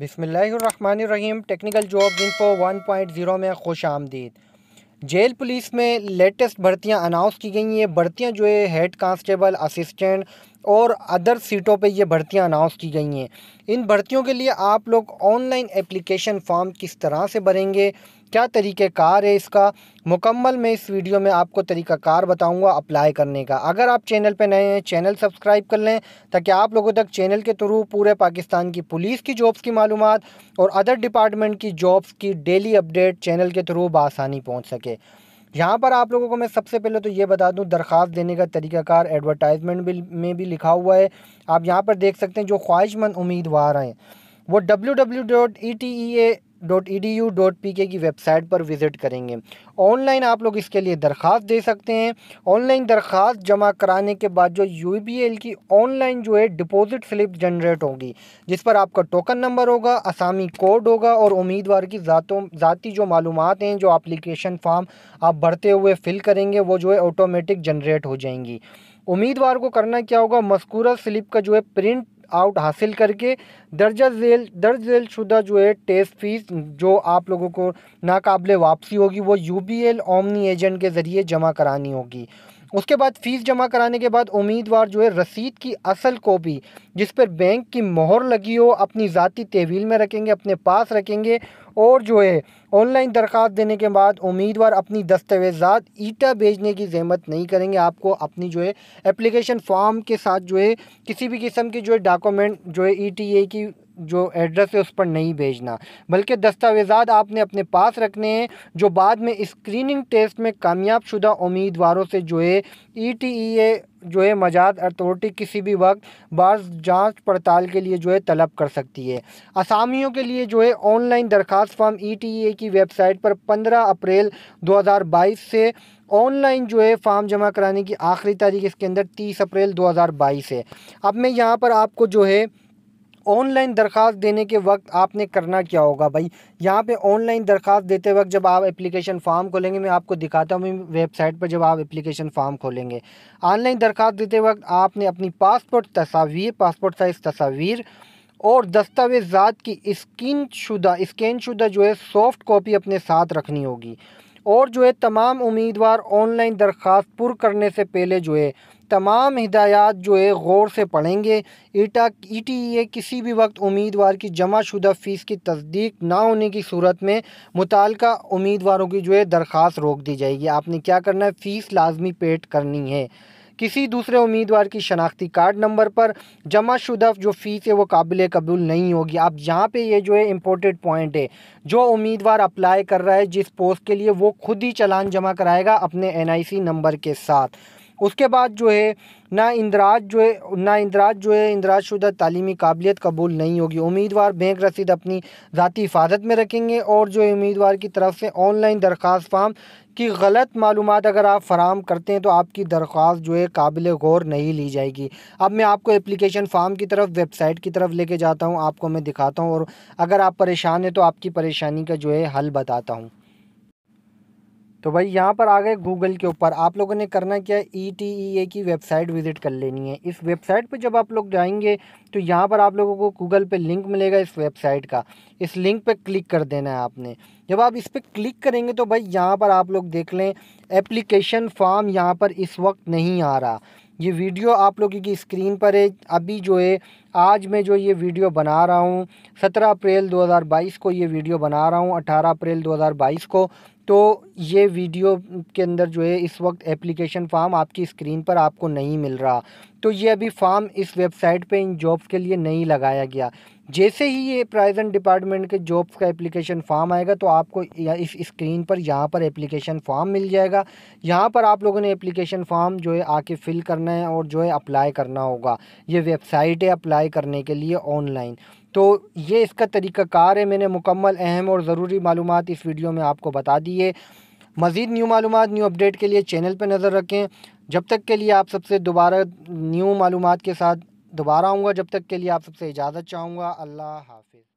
बिसमीम technical job point 1.0 में खुश आमदीद जेल पुलिस में लेटेस्ट भर्तियां अनाउंस की गई हैं भर्तियां जो है हेड कांस्टेबल असिस्टेंट और अदर सीटों पे ये भर्तियां अनाउंस की गई हैं इन भर्तियों के लिए आप लोग ऑनलाइन एप्लीकेशन फॉर्म किस तरह से भरेंगे क्या तरीक़ेकार है इसका मुकम्मल मैं इस वीडियो में आपको तरीक़ाकार बताऊंगा अप्लाई करने का अगर आप चैनल पर नए हैं चैनल सब्सक्राइब कर लें ताकि आप लोगों तक चैनल के थ्रू पूरे पाकिस्तान की पुलिस की जॉब्स की मालूम और अदर डिपार्टमेंट की जॉब्स की डेली अपडेट चैनल के थ्रू बसानी पहुँच सके यहाँ पर आप लोगों को मैं सबसे पहले तो ये बता दूँ दरख्वास्त देने का तरीक़ाकार एडवर्टाइजमेंट बिल में भी लिखा हुआ है आप यहाँ पर देख सकते हैं जो ख्वाहिशमंद उम्मीदवार हैं वो W W dot E T E A dot E D U dot P K की वेबसाइट पर विज़िट करेंगे ऑनलाइन आप लोग इसके लिए दरख्वास्त दे सकते हैं ऑनलाइन दरख्वास्त जमा कराने के बाद जो यू बी एल की ऑनलाइन जो है डिपॉजिट स्लिप जनरेट होगी जिस पर आपका टोकन नंबर होगा असामी कोड होगा और उम्मीदवार की ज़ातों ज़ाती जो मालूम हैं जो अप्लीकेशन फॉर्म आप भरते हुए फिल करेंगे वो जो है ऑटोमेटिक जनरेट हो जाएंगी उम्मीदवार को करना क्या होगा मस्कूरा स्लिप का जो है प्रिंट आउट हासिल करके दर्जा जेल दर्ज जेल शुदा जो है टेस्ट फीस जो आप लोगों को नाकबले वापसी होगी वो U B L omni agent के ज़रिए जमा करानी होगी उसके बाद फ़ीस जमा कराने के बाद उम्मीदवार जो है रसीद की असल कॉपी जिस पर बैंक की मोहर लगी हो अपनी ज़ाती तहवील में रखेंगे अपने पास रखेंगे और जो है ऑनलाइन दरख्वास्त देने के बाद उम्मीदवार अपनी दस्तावेज़ात ईटा भेजने की जहमत नहीं करेंगे आपको अपनी जो है एप्लीकेशन फॉर्म के साथ जो है किसी भी किस्म के जो है डॉक्यूमेंट जो है ई टी ए की जो एड्रेस है उस पर नहीं भेजना बल्कि दस्तावेज़ात आपने अपने पास रखने हैं जो बाद में स्क्रीनिंग टेस्ट में कामयाब शुदा उम्मीदवारों से जो है ई टी ई जो है मजाद अथॉरिटी किसी भी वक्त बाज जांच पड़ताल के लिए जो है तलब कर सकती है असामियों के लिए जो है ऑनलाइन दरख्वास्त फॉर्म ई टी ए की वेबसाइट पर पंद्रह अप्रैल दो हज़ार बाईस से ऑनलाइन जो है फॉर्म जमा कराने की आखिरी तारीख इसके अंदर तीस अप्रैल दो हज़ार बाईस है अब मैं यहाँ पर आपको जो है ऑनलाइन दरख्वास्त देने के वक्त आपने करना क्या होगा भाई यहाँ पे ऑनलाइन दरख्वास्त देते वक्त जब आप एप्लीकेशन फॉर्म खोलेंगे मैं आपको दिखाता हूँ वेबसाइट पर जब आप एप्लीकेशन फॉर्म खोलेंगे ऑनलाइन दरख्वास्त देते वक्त आपने अपनी पासपोर्ट तस्वीर पासपोर्ट साइज़ तस्वीर और दस्तावेजात की स्किन शुदा स्कैन शुदा जो है सॉफ्ट कॉपी अपने साथ रखनी होगी और जो है तमाम उम्मीदवार ऑनलाइन दरख्वास्त पुर करने से पहले जो है तमाम हिदायत जो है गौर से पढ़ेंगे ईटा ई टी ए किसी भी वक्त उम्मीदवार की जमा शुदा फ़ीस की तस्दीक ना होने की सूरत में मुतल उम्मीदवारों की जो है दरख्वास्त रोक दी जाएगी आपने क्या करना है फ़ीस लाजमी पेड करनी है किसी दूसरे उम्मीदवार की शनाख्ती कार्ड नंबर पर जमा शुदा जो फ़ीस है वो काबिल कबूल नहीं होगी अब यहाँ पे ये जो है इम्पोर्टेड पॉइंट है जो उम्मीदवार अप्लाई कर रहा है जिस पोस्ट के लिए वो खुद ही चलान जमा कराएगा अपने एनआईसी नंबर के साथ उसके बाद जो है ना इंदराज जो है ना इंदराज जो है इंदराज शुदा तलीमी काबिलियत कबूल नहीं होगी उम्मीदवार बैंक रसीद अपनी ज़ाती हिफाजत में रखेंगे और जो है उम्मीदवार की तरफ से ऑनलाइन दरख्वास्त फार्म की गलत मालूम अगर आप फराम करते हैं तो आपकी दरख्वास्त जो है काबिल गौर नहीं ली जाएगी अब मैं आपको एप्लीकेशन फ़ाम की तरफ वेबसाइट की तरफ लेके जाता हूँ आपको मैं दिखाता हूँ और अगर आप परेशान हैं तो आपकी परेशानी का जो है हल बताता हूँ तो भाई यहाँ पर आ गए गूगल के ऊपर आप लोगों ने करना क्या है ई टी ई ए की वेबसाइट विज़िट कर लेनी है इस वेबसाइट पे जब आप लोग जाएंगे तो यहाँ पर आप लोगों को गूगल पे लिंक मिलेगा इस वेबसाइट का इस लिंक पे क्लिक कर देना है आपने जब आप इस पर क्लिक करेंगे तो भाई यहाँ पर आप लोग देख लें एप्लीकेशन फॉर्म यहाँ पर इस वक्त नहीं आ रहा ये वीडियो आप लोगों की स्क्रीन पर है अभी जो है आज मैं जो ये वीडियो बना रहा हूँ सत्रह अप्रैल 2022 को ये वीडियो बना रहा हूँ अठारह अप्रैल 2022 को तो ये वीडियो के अंदर जो है इस वक्त एप्लीकेशन फ़ाम आपकी स्क्रीन पर आपको नहीं मिल रहा तो ये अभी फॉर्म इस वेबसाइट पे इन जॉब्स के लिए नहीं लगाया गया जैसे ही ये प्राइजन डिपार्टमेंट के जॉब्स का एप्लीकेशन फॉर्म आएगा तो आपको इस स्क्रीन पर यहाँ पर एप्लीकेशन फॉर्म मिल जाएगा यहाँ पर आप लोगों ने एप्लीकेशन फॉर्म जो है आके फिल करना है और जो है अप्लाई करना होगा ये वेबसाइट है अप्लाई करने के लिए ऑनलाइन तो ये इसका तरीक़ाकार है मैंने मुकम्मल अहम और ज़रूरी मालूम इस वीडियो में आपको बता दी है मज़ीद न्यू मालूम न्यू अपडेट के लिए चैनल पर नज़र रखें जब तक के लिए आप सबसे दोबारा न्यू मालूम के साथ दोबारा आऊँगा जब तक के लिए आप सबसे इजाज़त चाहूँगा अल्लाह हाफिज़